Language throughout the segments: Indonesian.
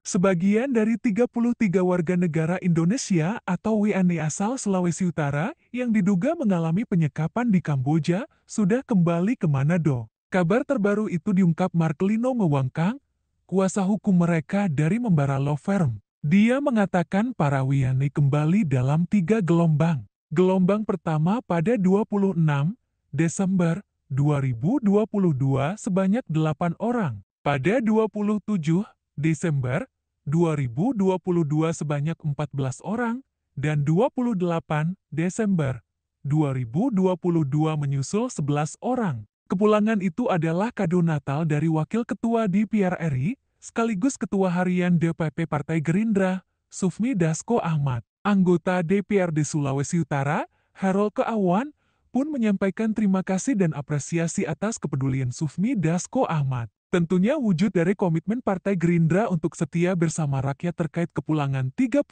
Sebagian dari 33 warga negara Indonesia atau WNI e asal Sulawesi Utara yang diduga mengalami penyekapan di Kamboja sudah kembali ke Manado. Kabar terbaru itu diungkap Mark Lino Mewangkang, kuasa hukum mereka dari Membara Law Firm. Dia mengatakan para WNI e kembali dalam tiga gelombang. Gelombang pertama pada 26 Desember 2022 sebanyak 8 orang. Pada 27 Desember 2022 sebanyak 14 orang, dan 28 Desember 2022 menyusul 11 orang. Kepulangan itu adalah kado Natal dari Wakil Ketua DPR RI, sekaligus Ketua Harian DPP Partai Gerindra, Sufmi Dasko Ahmad. Anggota DPRD Sulawesi Utara, Harold Keawan, pun menyampaikan terima kasih dan apresiasi atas kepedulian Sufmi Dasko Ahmad. Tentunya wujud dari komitmen Partai Gerindra untuk setia bersama rakyat terkait kepulangan 33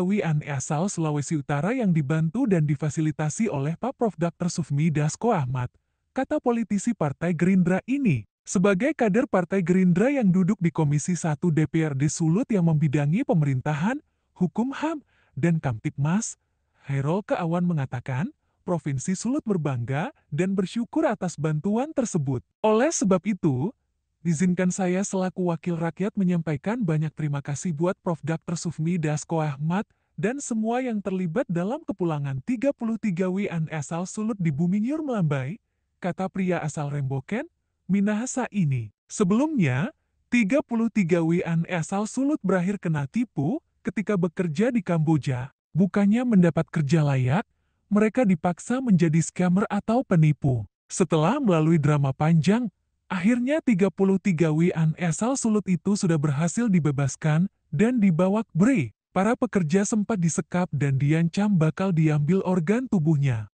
WNI e asal Sulawesi Utara yang dibantu dan difasilitasi oleh Pak Prof. Dr. Sufmi Dasko Ahmad, kata politisi Partai Gerindra ini. Sebagai kader Partai Gerindra yang duduk di Komisi 1 DPRD Sulut yang membidangi pemerintahan, hukum HAM, dan Kamtipmas, Hairul Keawan mengatakan, Provinsi Sulut berbangga dan bersyukur atas bantuan tersebut. Oleh sebab itu, izinkan saya selaku wakil rakyat menyampaikan banyak terima kasih buat Prof. Dr. Sufmi Dasko Ahmad dan semua yang terlibat dalam kepulangan 33 wni asal Sulut di Bumi Nyur Melambai, kata pria asal Remboken, Minahasa ini. Sebelumnya, 33 wni asal Sulut berakhir kena tipu ketika bekerja di Kamboja. Bukannya mendapat kerja layak, mereka dipaksa menjadi scammer atau penipu. Setelah melalui drama panjang, akhirnya 33 Wian asal Sulut itu sudah berhasil dibebaskan dan dibawa ke Bre. Para pekerja sempat disekap dan diancam bakal diambil organ tubuhnya.